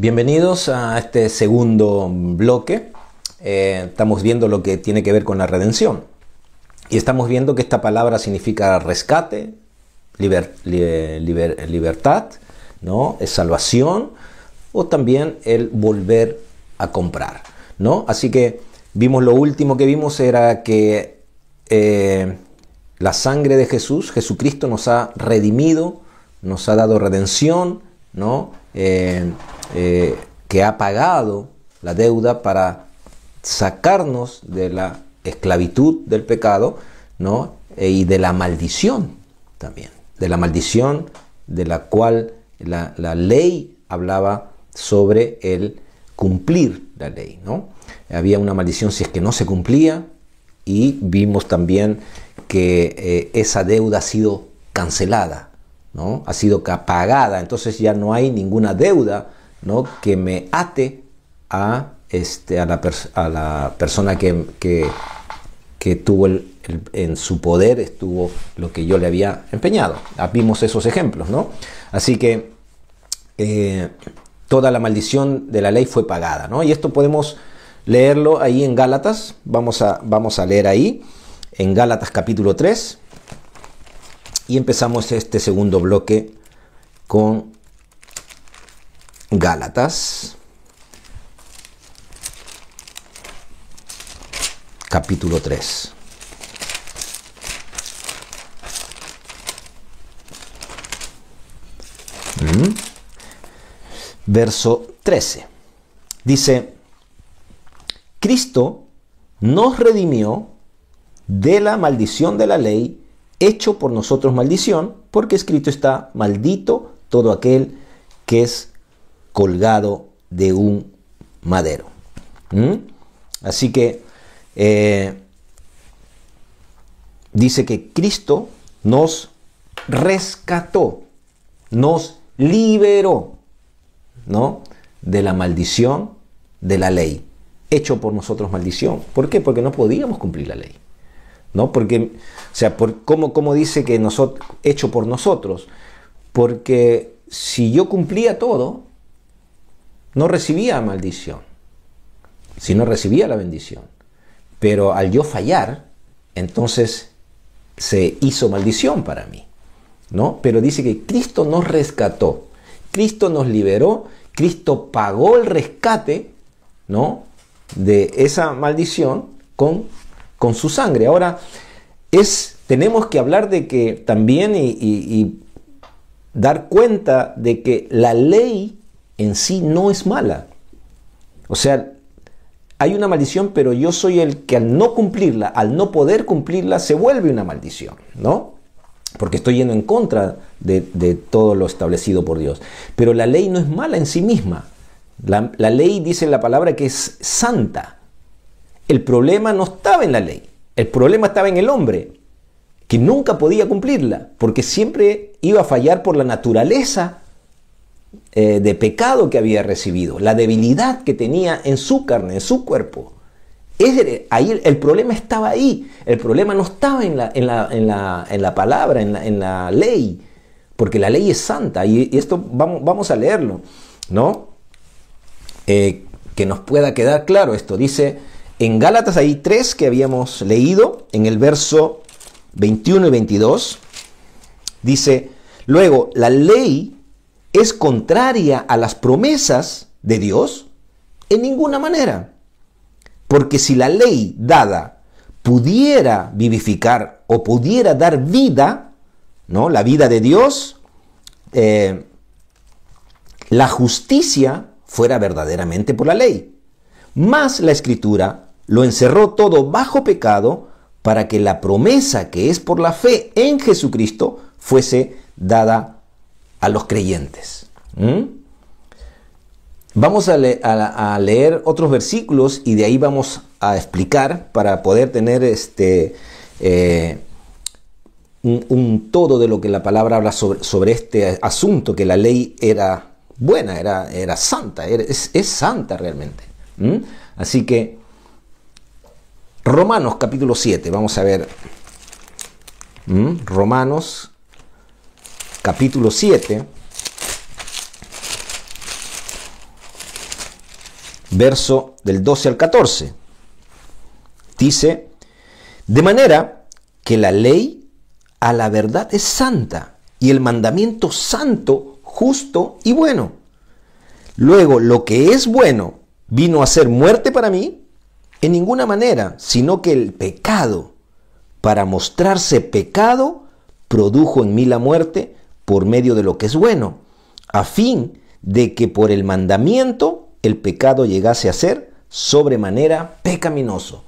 Bienvenidos a este segundo bloque. Eh, estamos viendo lo que tiene que ver con la redención. Y estamos viendo que esta palabra significa rescate, libertad, ¿no? salvación o también el volver a comprar, ¿no? Así que vimos lo último que vimos era que eh, la sangre de Jesús, Jesucristo nos ha redimido, nos ha dado redención, ¿no? Eh, eh, que ha pagado la deuda para sacarnos de la esclavitud del pecado ¿no? Eh, y de la maldición también, de la maldición de la cual la, ley hablaba sobre el cumplir la ley. ¿no? Había una maldición si es que no se cumplía y vimos también que eh, esa deuda ha sido cancelada, ¿no? ha sido pagada, entonces ya no hay ninguna deuda ¿no? que me ate a, este, a, la, persona que, tuvo en su poder estuvo lo que yo le había empeñado. Ah, vimos esos ejemplos, ¿no? Así que eh, toda la maldición de la ley fue pagada, ¿no? Y esto podemos leerlo ahí en Gálatas, vamos a, vamos a leer ahí, en Gálatas capítulo 3, y empezamos este segundo bloque con Gálatas, capítulo 3. Mm. Verso 13. Dice, Cristo nos redimió de la maldición de la ley, hecho por nosotros maldición, porque escrito está, maldito todo aquel que es colgado de un madero. Así que eh, dice que Cristo nos rescató, nos liberó, ¿no? De la maldición de la ley, hecho por nosotros maldición. ¿Por qué? Porque no podíamos cumplir la ley. ¿No? Porque, sea, por, ¿cómo, dice que hecho por nosotros? Porque si yo cumplía todo, no recibía maldición, sino recibía la bendición. Pero al yo fallar, entonces se hizo maldición para mí. ¿no? Pero dice que Cristo nos rescató, Cristo nos liberó, Cristo pagó el rescate ¿no? de esa maldición con, con su sangre. Ahora, es, tenemos que hablar de que también y dar cuenta de que la ley en sí no es mala. O sea, hay una maldición, pero yo soy el que al no cumplirla, al no poder cumplirla, se vuelve una maldición, ¿no? Porque estoy yendo en contra de, todo lo establecido por Dios. Pero la ley no es mala en sí misma. La, la ley dice la palabra que es santa. El problema no estaba en la ley, el problema estaba en el hombre, que nunca podía cumplirla, porque siempre iba a fallar por la naturaleza eh, de pecado que había recibido, la debilidad que tenía en su carne, en su cuerpo. ahí, el problema estaba ahí, el problema no estaba en la, en la, en la, en la palabra, en la, ley, porque la ley es santa y, esto vamos, vamos, a leerlo, ¿no? Eh, que nos pueda quedar claro esto. Dice en Gálatas hay tres que habíamos leído en el verso 21 y 22. Dice, luego la ley es contraria a las promesas de Dios? En ninguna manera. Porque si la ley dada pudiera vivificar o pudiera dar vida, ¿no? La vida de Dios, eh, la justicia fuera verdaderamente por la ley. Más la escritura lo encerró todo bajo pecado para que la promesa que es por la fe en Jesucristo fuese dada a los creyentes. ¿Mm? Vamos a, leer otros versículos y de ahí vamos a explicar para poder tener este, eh, un, todo de lo que la palabra habla sobre, este asunto, que la ley era buena, era, era santa, es, santa realmente. ¿Mm? Así que Romanos capítulo 7, vamos a ver. ¿Mm? Romanos capítulo 7, verso del 12 al 14. Dice, de manera que la ley a la verdad es santa y el mandamiento santo, justo y bueno. Luego, lo que es bueno vino a ser muerte para mí en ninguna manera, sino que el pecado, para mostrarse pecado, produjo en mí la muerte por medio de lo que es bueno, a fin de que por el mandamiento el pecado llegase a ser sobremanera pecaminoso.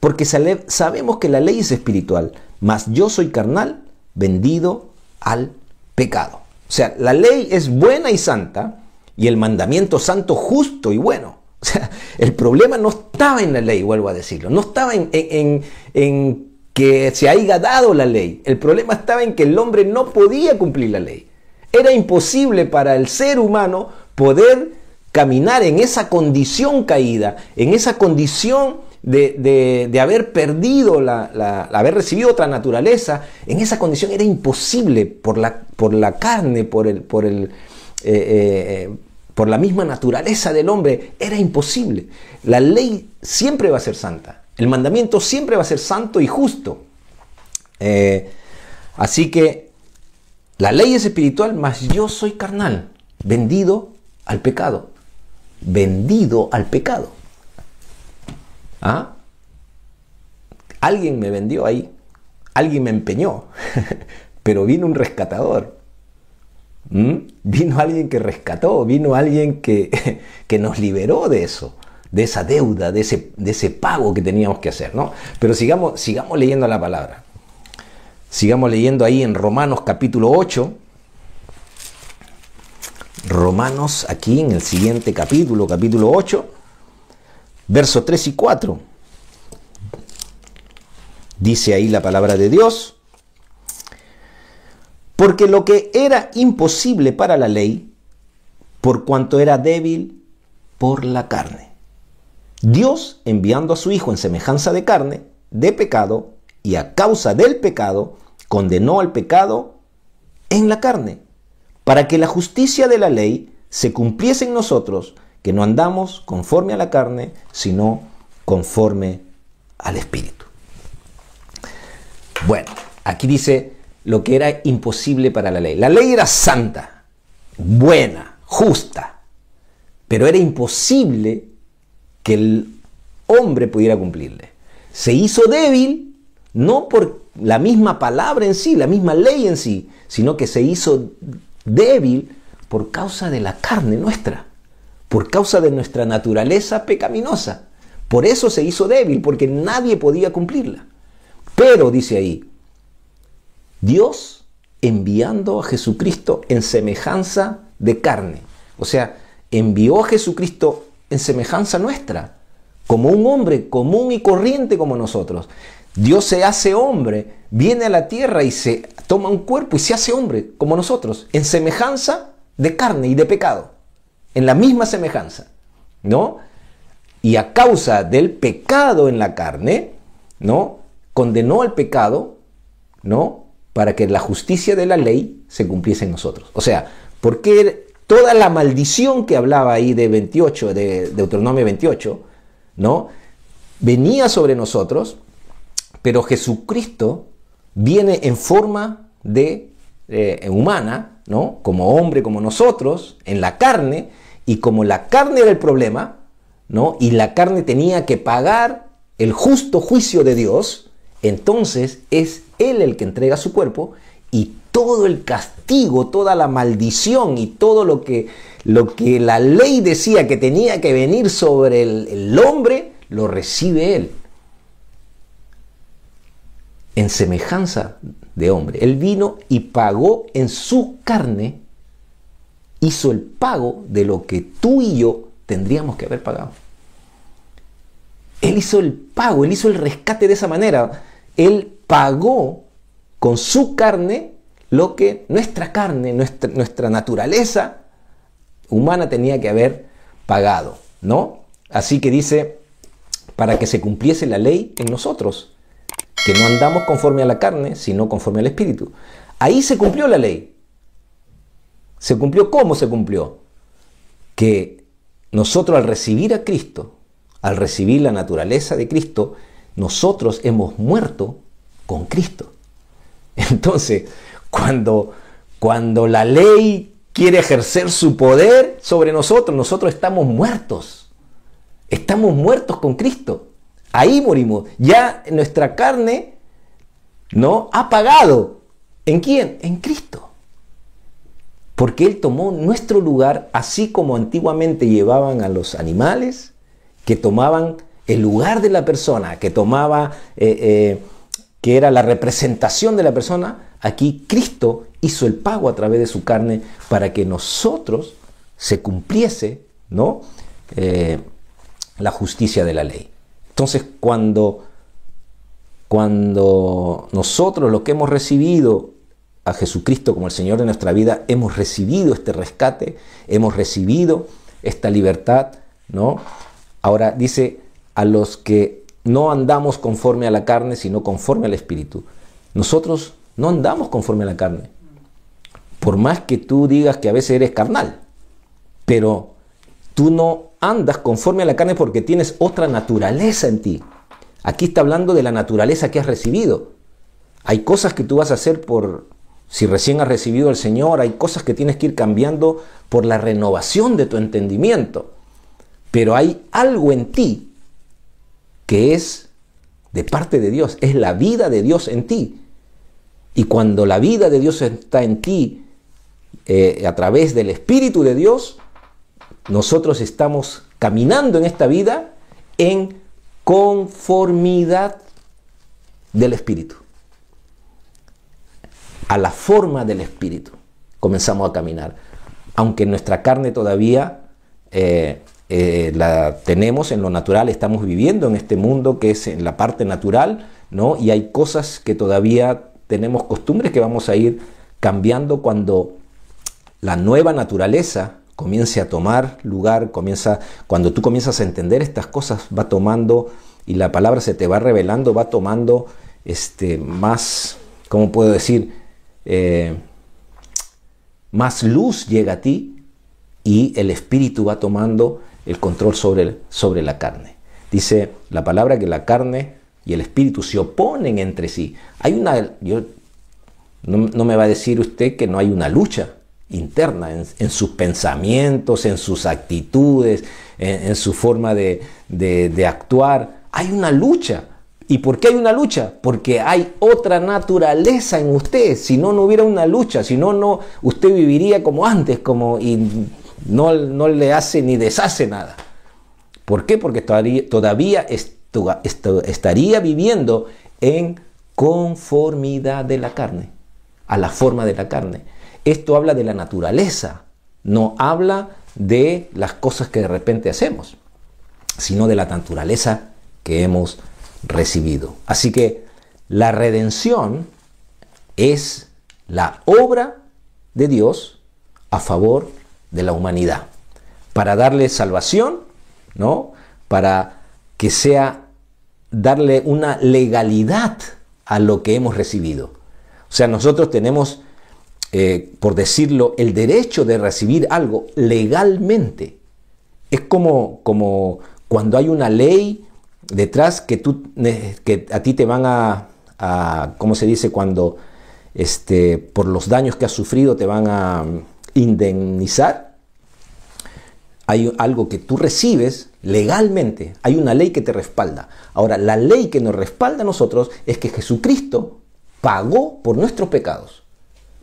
Porque sabemos que la ley es espiritual, mas yo soy carnal, vendido al pecado. O sea, la ley es buena y santa y el mandamiento santo justo y bueno. O sea, el problema no estaba en la ley, vuelvo a decirlo, no estaba en, en que se haya dado la ley. El problema estaba en que el hombre no podía cumplir la ley. Era imposible para el ser humano poder caminar en esa condición caída, en esa condición de, haber perdido, la, haber recibido otra naturaleza, en esa condición era imposible por la, por la carne, por, el, por, el, eh, eh, eh, por la misma naturaleza del hombre, era imposible. La ley siempre va a ser santa. El mandamiento siempre va a ser santo y justo. Eh, así que la ley es espiritual, mas yo soy carnal, vendido al pecado. Vendido al pecado. ¿Ah? Alguien me vendió ahí, alguien me empeñó, pero vino un rescatador. ¿Mm? Vino alguien que rescató, vino alguien que nos liberó de eso de esa deuda, de ese, de ese pago que teníamos que hacer. ¿no? Pero sigamos, sigamos leyendo la palabra. Sigamos leyendo ahí en Romanos capítulo 8. Romanos aquí en el siguiente capítulo, capítulo 8, versos 3 y 4. Dice ahí la palabra de Dios. Porque lo que era imposible para la ley, por cuanto era débil por la carne Dios enviando a su Hijo en semejanza de carne, de pecado, y a causa del pecado, condenó al pecado en la carne, para que la justicia de la ley se cumpliese en nosotros, que no andamos conforme a la carne, sino conforme al Espíritu. Bueno, aquí dice lo que era imposible para la ley. La ley era santa, buena, justa, pero era imposible que el hombre pudiera cumplirle. Se hizo débil no por la misma palabra en sí, la misma ley en sí, sino que se hizo débil por causa de la carne nuestra, por causa de nuestra naturaleza pecaminosa. Por eso se hizo débil, porque nadie podía cumplirla. Pero, dice ahí, Dios enviando a Jesucristo en semejanza de carne. O sea, envió a Jesucristo en semejanza nuestra, como un hombre común y corriente como nosotros. Dios se hace hombre, viene a la tierra y se toma un cuerpo y se hace hombre como nosotros, en semejanza de carne y de pecado, en la misma semejanza, ¿no? Y a causa del pecado en la carne, ¿no? Condenó al pecado, ¿no? Para que la justicia de la ley se cumpliese en nosotros. O sea, ¿por qué toda la maldición que hablaba ahí de 28, de Deuteronomio 28, ¿no? Venía sobre nosotros, pero Jesucristo viene en forma de eh, humana, ¿no? Como hombre, como nosotros, en la carne, y como la carne era el problema, ¿no? Y la carne tenía que pagar el justo juicio de Dios, entonces es Él el que entrega su cuerpo y todo el castigo, toda la maldición y todo lo que, lo que la ley decía que tenía que venir sobre el, el hombre, lo recibe él. En semejanza de hombre. Él vino y pagó en su carne, hizo el pago de lo que tú y yo tendríamos que haber pagado. Él hizo el pago, él hizo el rescate de esa manera. Él pagó con su carne lo que nuestra carne, nuestra, naturaleza humana tenía que haber pagado, ¿no? Así que dice, para que se cumpliese la ley en nosotros, que no andamos conforme a la carne, sino conforme al Espíritu. Ahí se cumplió la ley. ¿Se cumplió cómo se cumplió? Que nosotros al recibir a Cristo, al recibir la naturaleza de Cristo, nosotros hemos muerto con Cristo. Entonces, cuando, cuando la ley quiere ejercer su poder sobre nosotros, nosotros estamos muertos. Estamos muertos con Cristo. Ahí morimos. Ya nuestra carne no ha pagado. ¿En quién? En Cristo. Porque Él tomó nuestro lugar, así como antiguamente llevaban a los animales, que tomaban el lugar de la persona, que tomaba... Eh, eh, que era la representación de la persona, aquí Cristo hizo el pago a través de su carne para que nosotros se cumpliese ¿no? Eh, la justicia de la ley. Entonces, cuando, cuando nosotros lo que hemos recibido a Jesucristo como el Señor de nuestra vida, hemos recibido este rescate, hemos recibido esta libertad, ¿no? Ahora dice, a los que no andamos conforme a la carne, sino conforme al Espíritu. Nosotros no andamos conforme a la carne. Por más que tú digas que a veces eres carnal, pero tú no andas conforme a la carne porque tienes otra naturaleza en ti. Aquí está hablando de la naturaleza que has recibido. Hay cosas que tú vas a hacer por, si recién has recibido al Señor, hay cosas que tienes que ir cambiando por la renovación de tu entendimiento. Pero hay algo en ti que es de parte de Dios, es la vida de Dios en ti. Y cuando la vida de Dios está en ti eh, a través del Espíritu de Dios, nosotros estamos caminando en esta vida en conformidad del Espíritu. A la forma del Espíritu comenzamos a caminar, aunque nuestra carne todavía eh, eh, la tenemos en lo natural, estamos viviendo en este mundo que es en la parte natural, ¿no? Y hay cosas que todavía tenemos costumbres que vamos a ir cambiando cuando la nueva naturaleza comience a tomar lugar, comienza, cuando tú comienzas a entender estas cosas, va tomando, y la palabra se te va revelando, va tomando este, más, ¿cómo puedo decir? Eh, más luz llega a ti y el espíritu va tomando el control sobre, sobre la carne. Dice la palabra que la carne y el espíritu se oponen entre sí. Hay una, yo, no, me va a decir usted que no hay una lucha interna en, sus pensamientos, en sus actitudes, en, su forma de, actuar. Hay una lucha, ¿Y por qué hay una lucha? Porque hay otra naturaleza en usted. Si no, no hubiera una lucha. Si no, no, usted viviría como antes, como no, le hace ni deshace nada. ¿Por qué? Porque todavía, todavía estaría viviendo en conformidad de la carne, a la forma de la carne. Esto habla de la naturaleza, no habla de las cosas que de repente hacemos, sino de la naturaleza que hemos recibido. Así que la redención es la obra de Dios a favor de de la humanidad, para darle salvación, ¿no? Para que sea darle una legalidad a lo que hemos recibido. O sea, nosotros tenemos, eh, por decirlo, el derecho de recibir algo legalmente. Es como, como cuando hay una ley detrás que, tú, que a ti te van a, ¿cómo se dice? Cuando este, por los daños que has sufrido te van a indemnizar, hay algo que tú recibes legalmente, hay una ley que te respalda. Ahora, la ley que nos respalda a nosotros es que Jesucristo pagó por nuestros pecados,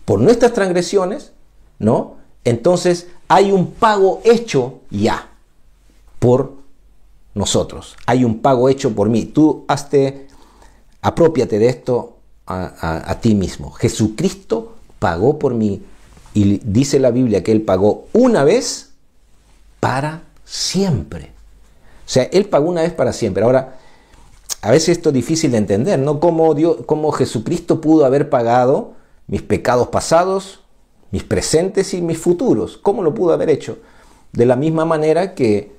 por nuestras transgresiones, ¿no? Entonces, hay un pago hecho ya por nosotros. Hay un pago hecho por mí. Tú hazte, apropiate de esto a, a ti mismo. Jesucristo pagó por mí y dice la Biblia que Él pagó una vez para siempre. O sea, Él pagó una vez para siempre. Ahora, a veces esto es difícil de entender, ¿no? ¿Cómo, Jesucristo pudo haber pagado mis pecados pasados, mis presentes y mis futuros? ¿Cómo lo pudo haber hecho? De la misma manera que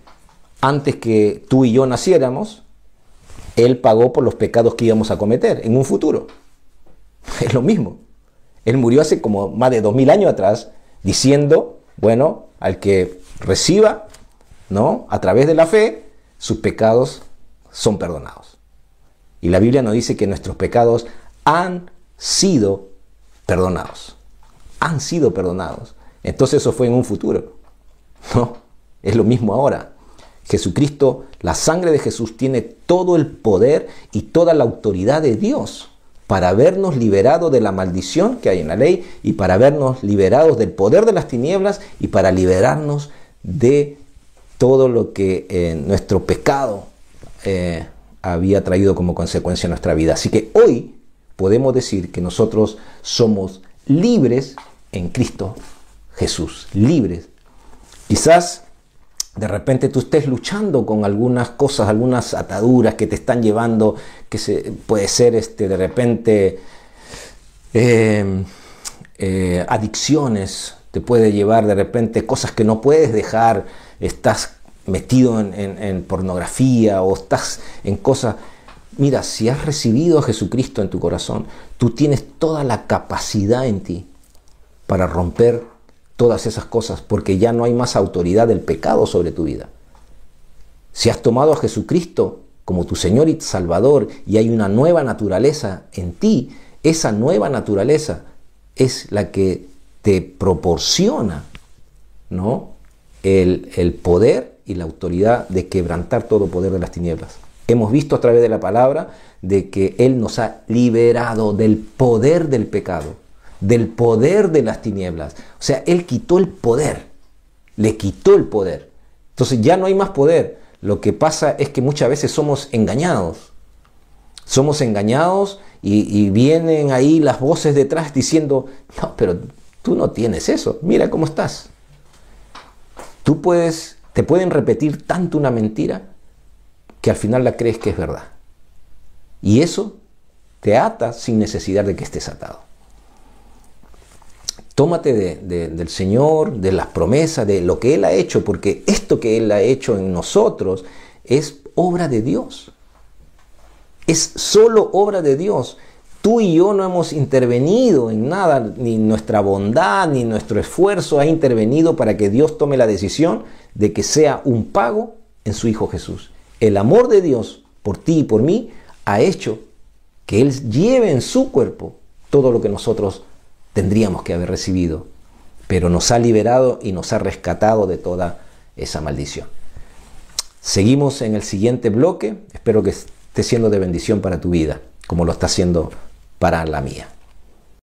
antes que tú y yo naciéramos, Él pagó por los pecados que íbamos a cometer en un futuro. Es lo mismo. Él murió hace como más de 2000 años atrás diciendo, bueno, al que reciba, ¿no? A través de la fe, sus pecados son perdonados. Y la Biblia nos dice que nuestros pecados han sido perdonados. Han sido perdonados. Entonces eso fue en un futuro. No, es lo mismo ahora. Jesucristo, la sangre de Jesús tiene todo el poder y toda la autoridad de Dios para habernos liberado de la maldición que hay en la ley y para habernos liberados del poder de las tinieblas y para liberarnos de todo lo que eh, nuestro pecado eh, había traído como consecuencia en nuestra vida. Así que hoy podemos decir que nosotros somos libres en Cristo Jesús, libres. Quizás de repente tú estés luchando con algunas cosas, algunas ataduras que te están llevando, que se, puede ser este, de repente em, eh, adicciones, te puede llevar de repente cosas que no puedes dejar, estás metido en, en pornografía o estás en cosas... Mira, si has recibido a Jesucristo en tu corazón, tú tienes toda la capacidad en ti para romper todas esas cosas, porque ya no hay más autoridad del pecado sobre tu vida. Si has tomado a Jesucristo como tu Señor y Salvador y hay una nueva naturaleza en ti, esa nueva naturaleza es la que te proporciona ¿no? el, el poder y la autoridad de quebrantar todo poder de las tinieblas. Hemos visto a través de la palabra de que Él nos ha liberado del poder del pecado del poder de las tinieblas. O sea, Él quitó el poder, le quitó el poder. Entonces ya no hay más poder. Lo que pasa es que muchas veces somos engañados. Somos engañados y, vienen ahí las voces detrás diciendo, no, pero tú no tienes eso, mira cómo estás. Tú puedes, te pueden repetir tanto una mentira que al final la crees que es verdad. Y eso te ata sin necesidad de que estés atado. Tómate del Señor, de las promesas, de lo que Él ha hecho, porque esto que Él ha hecho en nosotros es obra de Dios. Es solo obra de Dios. Tú y yo no hemos intervenido en nada, ni nuestra bondad, ni nuestro esfuerzo ha intervenido para que Dios tome la decisión de que sea un pago en su Hijo Jesús. El amor de Dios por ti y por mí ha hecho que Él lleve en su cuerpo todo lo que nosotros tendríamos que haber recibido, pero nos ha liberado y nos ha rescatado de toda esa maldición. Seguimos en el siguiente bloque, espero que esté siendo de bendición para tu vida, como lo está siendo para la mía.